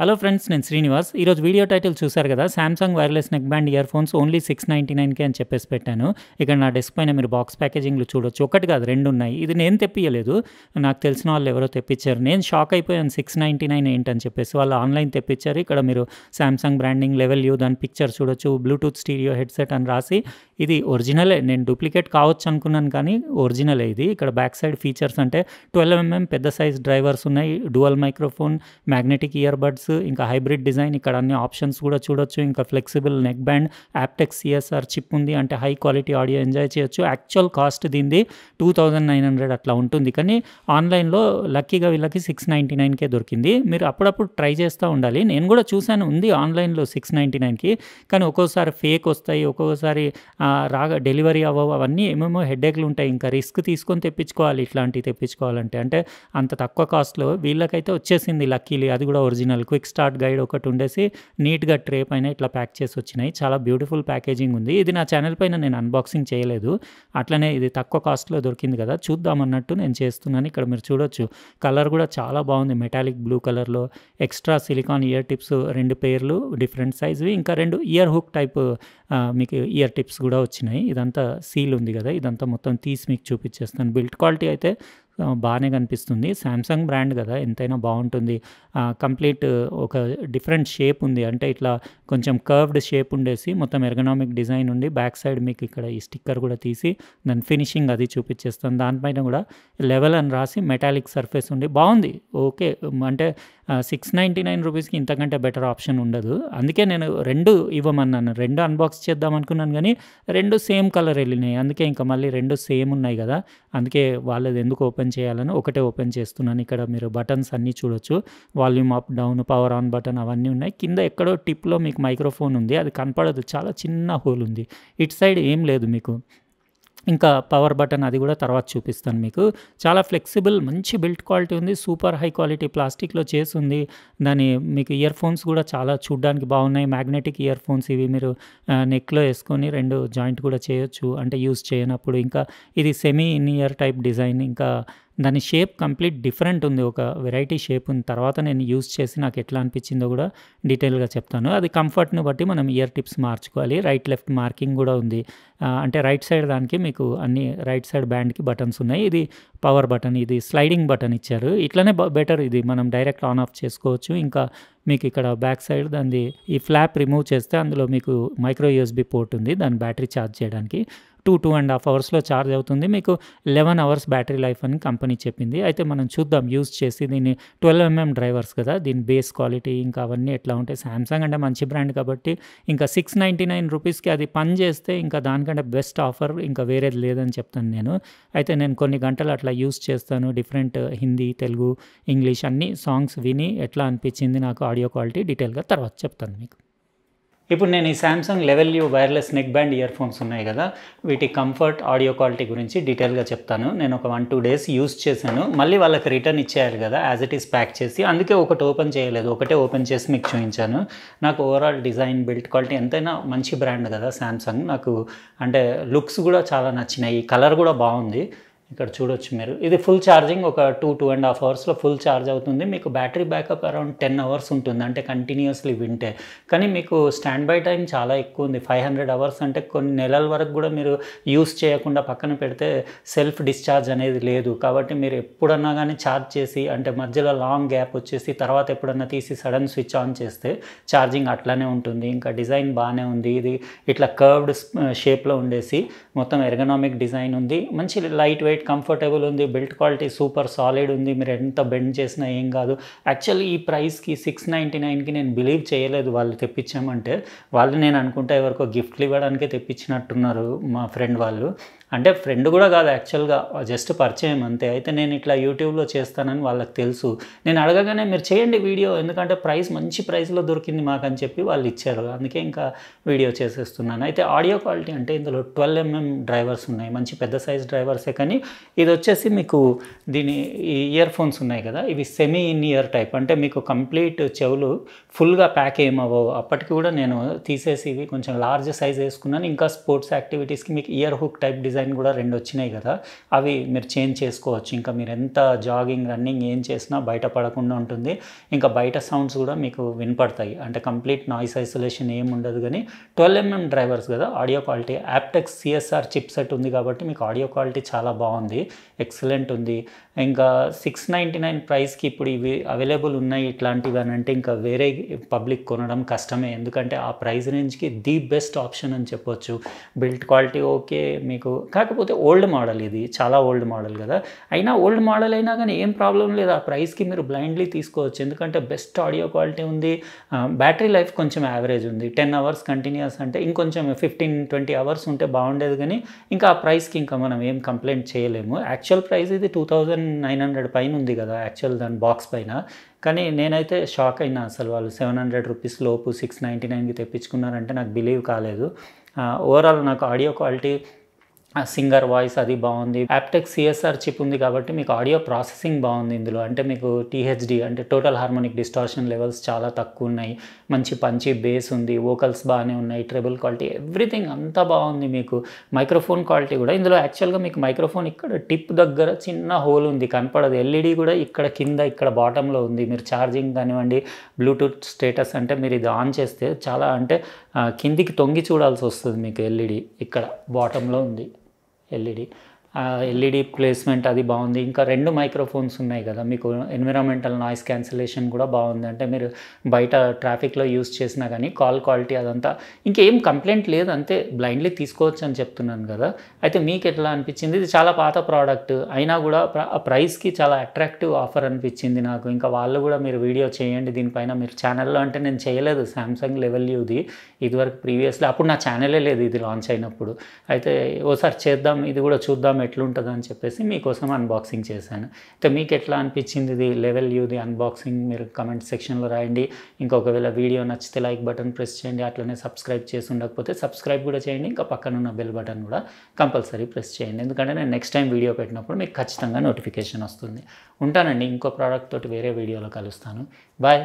hello friends నేను శ్రీనివాస్ ఈరోజు video title చూశారు కదా Samsung wireless neck band earphones only six ninety నైన్కి అని చెప్పేసి పెట్టాను ఇక్కడ నా డెస్క్ పైన మీరు బాక్స్ ప్యాకేజింగ్లు చూడొచ్చు ఒకటి కాదు రెండు ఉన్నాయి ఇది నేను తెప్పించలేదు నాకు తెలిసిన వాళ్ళు ఎవరో తెప్పించారు నేను షాక్ అయిపోయాను సిక్స్ నైంటీ నైన్ ఏంటని చెప్పేసి వాళ్ళు ఆన్లైన్ తెప్పించారు ఇక్కడ మీరు శాంసంగ్ బ్రాండింగ్ లెవెల్ యూ దాని పిక్చర్ చూడొచ్చు బ్లూటూత్ స్టీరియో హెడ్సెట్ అని రాసి ఇది ఒరిజినలే నేను డూప్లికేట్ కావచ్చు అనుకున్నాను కానీ ఒరిజినలే ఇది ఇక్కడ బ్యాక్ సైడ్ ఫీచర్స్ అంటే ట్వెల్వ్ ఎంఎం పెద్ద సైజ్ డ్రైవర్స్ ఉన్నాయి dual microphone magnetic earbuds models ఇంకా హైబ్రిడ్ డిజైన్ ఇక్కడ అన్ని ఆప్షన్స్ కూడా చూడొచ్చు ఇంకా flexible neck band aptX CSR chip ఉంది అంటే హై క్వాలిటీ ఆడియో ఎంజాయ్ చేయొచ్చు యాక్చువల్ కాస్ట్ దీనిది టూ థౌజండ్ నైన్ హండ్రెడ్ అట్లా ఉంటుంది కానీ ఆన్లైన్లో లక్కీగా వీళ్ళకి సిక్స్ నైంటీ నైన్కే దొరికింది మీరు అప్పుడప్పుడు ట్రై చేస్తూ ఉండాలి నేను కూడా చూశాను ఉంది ఆన్లైన్లో సిక్స్ నైంటీ నైన్కి కానీ ఒక్కోసారి ఫేక్ వస్తాయి ఒక్కొక్కసారి రాగా డెలివరీ అవ్వవు అవన్నీ ఏమేమో హెడ్ఏక్లు ఉంటాయి ఇంకా రిస్క్ తీసుకొని తెప్పించుకోవాలి ఇట్లాంటివి తెప్పించుకోవాలంటే అంటే అంత తక్కువ కాస్ట్లో వీళ్ళకైతే వచ్చేసింది లక్కీలీ అది కూడా ఒరిజినల్ క్విక్ స్టార్ట్ గైడ్ ఒకటి ఉండేసి నీట్గా ట్రే పైన ఇట్లా ప్యాక్ చేసి వచ్చినాయి చాలా బ్యూటిఫుల్ ప్యాకేజింగ్ ఉంది ఇది నా ఛానల్ పైన నేను అన్బాక్సింగ్ చేయలేదు అట్లనే ఇది తక్కువ కాస్ట్లో దొరికింది కదా చూద్దాం అన్నట్టు నేను చేస్తున్నాను ఇక్కడ మీరు చూడొచ్చు కలర్ కూడా చాలా బాగుంది మెటాలిక్ బ్లూ కలర్లో ఎక్స్ట్రా సిలికాన్ ఇయర్ టిప్స్ రెండు పేర్లు డిఫరెంట్ సైజ్వి ఇంకా రెండు ఇయర్ హుక్ టైప్ మీకు ఇయర్ టిప్స్ కూడా వచ్చినాయి ఇదంతా సీల్ ఉంది కదా ఇదంతా మొత్తం తీసి మీకు చూపించేస్తాను బిల్ట్ క్వాలిటీ అయితే బాగానే కనిపిస్తుంది శాంసంగ్ బ్రాండ్ కదా ఎంతైనా బాగుంటుంది కంప్లీట్ ఒక డిఫరెంట్ షేప్ ఉంది అంటే ఇట్లా కొంచెం కర్వ్డ్ షేప్ ఉండేసి మొత్తం ఎర్గనామిక్ డిజైన్ ఉండి బ్యాక్ సైడ్ మీకు ఇక్కడ ఈ స్టిక్కర్ కూడా తీసి దాని ఫినిషింగ్ అది చూపించేస్తాను దానిపైన కూడా లెవెల్ అని రాసి మెటాలిక్ సర్ఫేస్ ఉండి బాగుంది ఓకే అంటే సిక్స్ నైంటీ నైన్ రూపీస్కి ఇంతకంటే బెటర్ ఆప్షన్ ఉండదు అందుకే నేను రెండు ఇవ్వమన్నాను రెండు అన్బాక్స్ చేద్దాం అనుకున్నాను కానీ రెండు సేమ్ కలర్ వెళ్ళినాయి అందుకే ఇంకా మళ్ళీ రెండు సేమ్ ఉన్నాయి కదా అందుకే వాళ్ళది ఎందుకు ఓపెన్ చేయాలని ఒకటే ఓపెన్ చేస్తున్నాను ఇక్కడ మీరు బటన్స్ అన్నీ చూడొచ్చు volume up down power on button అవన్నీ ఉన్నాయి కింద ఎక్కడో టిప్లో మీకు మైక్రోఫోన్ ఉంది అది కనపడదు చాలా చిన్న హోల్ ఉంది ఇటు సైడ్ ఏం లేదు మీకు ఇంకా పవర్ బటన్ అది కూడా తర్వాత చూపిస్తాను మీకు చాలా ఫ్లెక్సిబుల్ మంచి బిల్ట్ క్వాలిటీ ఉంది సూపర్ హై క్వాలిటీ ప్లాస్టిక్లో చేసింది దాని మీకు ఇయర్ ఫోన్స్ కూడా చాలా చూడ్డానికి బాగున్నాయి మ్యాగ్నెటిక్ ఇయర్ ఫోన్స్ ఇవి మీరు నెక్లో వేసుకొని రెండు జాయింట్ కూడా చేయొచ్చు అంటే యూస్ చేయనప్పుడు ఇంకా ఇది semi in ear type design ఇంకా దాని షేప్ కంప్లీట్ డిఫరెంట్ ఉంది ఒక వెరైటీ షేప్ ఉంది తర్వాత నేను యూస్ చేసి నాకు ఎట్లా అనిపించిందో కూడా డీటెయిల్గా చెప్తాను అది కంఫర్ట్ని బట్టి మనం ఇయర్ టిప్స్ మార్చుకోవాలి రైట్ లెఫ్ట్ మార్కింగ్ కూడా ఉంది అంటే రైట్ సైడ్ దానికి మీకు అన్ని రైట్ సైడ్ బ్యాండ్కి బటన్స్ ఉన్నాయి ఇది పవర్ బటన్ ఇది స్లైడింగ్ బటన్ ఇచ్చారు ఇట్లనే బెటర్ ఇది మనం డైరెక్ట్ ఆన్ ఆఫ్ చేసుకోవచ్చు ఇంకా మీకు ఇక్కడ బ్యాక్ సైడ్ దాన్ని ఈ ఫ్లాప్ రిమూవ్ చేస్తే అందులో మీకు మైక్రో యూఎస్బీ పోర్ట్ ఉంది దాని బ్యాటరీ ఛార్జ్ చేయడానికి టూ టూ అండ్ హాఫ్ అవర్స్లో ఛార్జ్ అవుతుంది మీకు లెవెన్ అవర్స్ బ్యాటరీ లైఫ్ అని కంపెనీ చెప్పింది అయితే మనం చూద్దాం యూజ్ చేసి దీన్ని ట్వెల్వ్ ఎంఎం డ్రైవర్స్ కదా దీని బేస్ క్వాలిటీ ఇంకా అవన్నీ ఎట్లా ఉంటాయి శాంసంగ్ అంటే మంచి బ్రాండ్ కాబట్టి ఇంకా సిక్స్ నైంటీ నైన్ రూపీస్కి అది పని చేస్తే ఇంకా దానికంటే బెస్ట్ ఆఫర్ ఇంకా వేరేది లేదని చెప్తాను నేను అయితే నేను కొన్ని గంటలు అట్లా యూజ్ చేస్తాను డిఫరెంట్ హిందీ తెలుగు ఇంగ్లీష్ అన్ని సాంగ్స్ విని ఎట్లా అనిపించింది నాకు ఆడియో క్వాలిటీ డీటెయిల్గా తర్వాత చెప్తాను మీకు ఇప్పుడు నేను ఈ Samsung level U wireless neck band earphones ఉన్నాయి కదా వీటి కంఫర్ట్ ఆడియో క్వాలిటీ గురించి డీటెయిల్గా చెప్తాను నేను ఒక వన్ టూ డేస్ యూస్ చేశాను మళ్ళీ వాళ్ళకి రిటర్న్ ఇచ్చేయాలి కదా యాజ్ ఇట్ ఈస్ ప్యాక్ చేసి అందుకే ఒకటి ఓపెన్ చేయలేదు ఒకటే ఓపెన్ చేసి మీకు చూపించాను నాకు ఓవరాల్ డిజైన్ బిల్ట్ క్వాలిటీ ఎంతైనా మంచి బ్రాండ్ కదా శాంసంగ్ నాకు అంటే లుక్స్ కూడా చాలా నచ్చినాయి కలర్ కూడా బాగుంది ఇక్కడ చూడొచ్చు మీరు ఇది ఫుల్ ఛార్జింగ్ ఒక టూ టూ అండ్ హాఫ్ అవర్స్లో ఫుల్ ఛార్జ్ అవుతుంది మీకు battery backup around ten hours ఉంటుంది అంటే కంటిన్యూస్లీ వింటే కానీ మీకు స్టాండ్ బై టైం చాలా ఎక్కువ ఉంది ఫైవ్ హండ్రెడ్ అవర్స్ అంటే కొన్ని నెలల వరకు కూడా మీరు యూస్ చేయకుండా పక్కన పెడితే సెల్ఫ్ డిశ్చార్జ్ అనేది లేదు కాబట్టి మీరు ఎప్పుడన్నా కానీ ఛార్జ్ చేసి అంటే మధ్యలో లాంగ్ గ్యాప్ వచ్చేసి తర్వాత ఎప్పుడన్నా తీసి సడన్ స్విచ్ ఆన్ చేస్తే ఛార్జింగ్ అట్లానే ఉంటుంది ఇంకా డిజైన్ బాగానే ఉంది ఇది ఇట్లా కర్వ్డ్ షేప్లో uh, ఉండేసి మొత్తం ఎర్గనామిక్ డిజైన్ ఉంది మంచి లైట్ వెయిట్ వెయిట్ కంఫర్టబుల్ ఉంది బిల్ట్ క్వాలిటీ సూపర్ సాలిడ్ ఉంది మీరు ఎంత బెండ్ చేసినా ఏం కాదు యాక్చువల్లీ ఈ ప్రైస్కి సిక్స్ నైంటీ నైన్కి నేను బిలీవ్ చేయలేదు వాళ్ళు తెప్పించామంటే వాళ్ళు నేను అనుకుంటా ఎవరికో గిఫ్ట్లు ఇవ్వడానికే తెప్పించినట్టున్నారు మా ఫ్రెండ్ వాళ్ళు అంటే ఫ్రెండ్ కూడా కాదు యాక్చువల్గా జస్ట్ పరిచయం అంతే అయితే నేను ఇట్లా యూట్యూబ్లో చేస్తానని వాళ్ళకి తెలుసు నేను అడగగానే మీరు చేయండి వీడియో ఎందుకంటే ప్రైస్ మంచి ప్రైస్లో దొరికింది మాకు అని చెప్పి వాళ్ళు ఇచ్చారు అందుకే ఇంకా వీడియో చేసేస్తున్నాను అయితే ఆడియో క్వాలిటీ అంటే ఇందులో ట్వెల్వ్ ఎంఎం డ్రైవర్స్ ఉన్నాయి మంచి పెద్ద సైజ్ డ్రైవర్సే కానీ ఇది వచ్చేసి మీకు దీని ఇయర్ ఫోన్స్ ఉన్నాయి కదా ఇవి సెమీ ఇన్ ఇయర్ టైప్ అంటే మీకు కంప్లీట్ చెవులు ఫుల్గా ప్యాక్ ఏమవ్వవు అప్పటికి కూడా నేను తీసేసి ఇవి కొంచెం లార్జ్ సైజ్ వేసుకున్నాను ఇంకా స్పోర్ట్స్ యాక్టివిటీస్కి మీకు ear hook type design line కూడా రెండు వచ్చినాయి కదా అవి మీరు చేంజ్ చేసుకోవచ్చు ఇంకా మీరు ఎంత జాగింగ్ రన్నింగ్ ఏం చేసినా బయట పడకుండా ఉంటుంది ఇంకా బయట సౌండ్స్ కూడా మీకు వినపడతాయి అంటే కంప్లీట్ నాయిస్ ఐసోలేషన్ ఏం ఉండదు కానీ ట్వెల్వ్ ఎంఎం డ్రైవర్స్ కదా audio quality aptX CSR chip set ఉంది కాబట్టి మీకు ఆడియో క్వాలిటీ చాలా బాగుంది ఎక్సలెంట్ ఉంది ఇంకా సిక్స్ నైంటీ నైన్ ప్రైస్కి ఇప్పుడు ఇవి అవైలబుల్ ఉన్నాయి ఇట్లాంటివి అని అంటే ఇంకా వేరే పబ్లిక్ కొనడం కష్టమే ఎందుకంటే ఆ ప్రైస్ రేంజ్కి ది బెస్ట్ ఆప్షన్ అని చెప్పొచ్చు బిల్ట్ క్వాలిటీ ఓకే మీకు కాకపోతే ఓల్డ్ మోడల్ ఇది చాలా ఓల్డ్ మోడల్ కదా అయినా ఓల్డ్ మోడల్ అయినా కానీ ఏం ప్రాబ్లం లేదు ఆ ప్రైస్కి మీరు బ్లైండ్లీ తీసుకోవచ్చు ఎందుకంటే బెస్ట్ ఆడియో క్వాలిటీ ఉంది బ్యాటరీ లైఫ్ కొంచెం యావరేజ్ ఉంది టెన్ అవర్స్ కంటిన్యూస్ అంటే ఇంకొంచెం ఫిఫ్టీన్ ట్వంటీ అవర్స్ ఉంటే బాగుండేది కానీ ఇంకా ఆ ప్రైస్కి ఇంకా మనం ఏం కంప్లైంట్ చేయలేము యాక్చువల్ ప్రైస్ ఇది టూ థౌజండ్ నైన్ హండ్రెడ్ పైన ఉంది కదా యాక్చువల్ దాని బాక్స్ పైన కానీ నేనైతే షాక్ అయినా అసలు వాళ్ళు సెవెన్ హండ్రెడ్ రూపీస్ లోపు సిక్స్ నైంటీ నైన్కి తెప్పించుకున్నారంటే నాకు బిలీవ్ కాలేదు ఓవరాల్ నాకు ఆడియో క్వాలిటీ సింగర్ వాయిస్ అది బాగుంది యాప్టెక్ సిఎస్ఆర్ చిప్ ఉంది కాబట్టి మీకు ఆడియో ప్రాసెసింగ్ బాగుంది ఇందులో అంటే మీకు టీహెచ్డి అంటే టోటల్ హార్మోనిక్ డిస్టార్షన్ లెవెల్స్ చాలా తక్కువ ఉన్నాయి మంచి పంచి బేస్ ఉంది వోకల్స్ బాగానే ఉన్నాయి ట్రెబుల్ క్వాలిటీ ఎవ్రీథింగ్ అంతా బాగుంది మీకు మైక్రోఫోన్ క్వాలిటీ కూడా ఇందులో యాక్చువల్గా మీకు మైక్రోఫోన్ ఇక్కడ టిప్ దగ్గర చిన్న హోల్ ఉంది కనపడదు ఎల్ఈడి కూడా ఇక్కడ కింద ఇక్కడ బాటంలో ఉంది మీరు ఛార్జింగ్ కానివ్వండి బ్లూటూత్ స్టేటస్ అంటే మీరు ఇది ఆన్ చేస్తే చాలా అంటే కిందికి తొంగి చూడాల్సి వస్తుంది మీకు ఎల్ఈడి ఇక్కడ బాటంలో ఉంది LED ఎల్ఈడి ప్లేస్మెంట్ అది బాగుంది ఇంకా రెండు మైక్రోఫోన్స్ ఉన్నాయి కదా మీకు ఎన్విరాన్మెంటల్ నాయిస్ క్యాన్సిలేషన్ కూడా బాగుంది అంటే మీరు బయట ట్రాఫిక్లో యూస్ చేసినా కానీ కాల్ క్వాలిటీ అదంతా ఇంకేం కంప్లైంట్ లేదు అంతే బ్లైండ్లీ తీసుకోవచ్చు అని చెప్తున్నాను కదా అయితే మీకు ఎట్లా అనిపించింది ఇది చాలా పాత ప్రోడక్ట్ అయినా కూడా ఆ ప్రైస్కి చాలా అట్రాక్టివ్ ఆఫర్ అనిపించింది నాకు ఇంకా వాళ్ళు కూడా మీరు వీడియో చేయండి దీనిపైన మీరు ఛానల్లో అంటే నేను చేయలేదు శాంసంగ్ లెవెల్ ఇది ఇదివరకు ప్రీవియస్లీ అప్పుడు నా ఛానలే లేదు ఇది లాంచ్ అయినప్పుడు అయితే ఓసారి చేద్దాం ఇది కూడా చూద్దాం ఎట్లుంటుందో అని చెప్పేసి మీకోసం అన్బాక్సింగ్ చేశాను అయితే మీకు ఎట్లా అనిపించింది ఇది లెవెల్ యూది అన్బాక్సింగ్ మీరు కమెంట్ సెక్షన్లో రాయండి ఇంకొకవేళ వీడియో నచ్చితే లైక్ బటన్ ప్రెస్ చేయండి అట్లనే సబ్స్క్రైబ్ చేసి ఉండకపోతే సబ్స్క్రైబ్ కూడా చేయండి ఇంకా పక్కన ఉన్న బెల్ బటన్ కూడా కంపల్సరీ ప్రెస్ చేయండి ఎందుకంటే నేను నెక్స్ట్ టైం వీడియో పెట్టినప్పుడు మీకు ఖచ్చితంగా నోటిఫికేషన్ వస్తుంది ఉంటానండి ఇంకో ప్రోడక్ట్ తోటి వేరే వీడియోలో కలుస్తాను బాయ్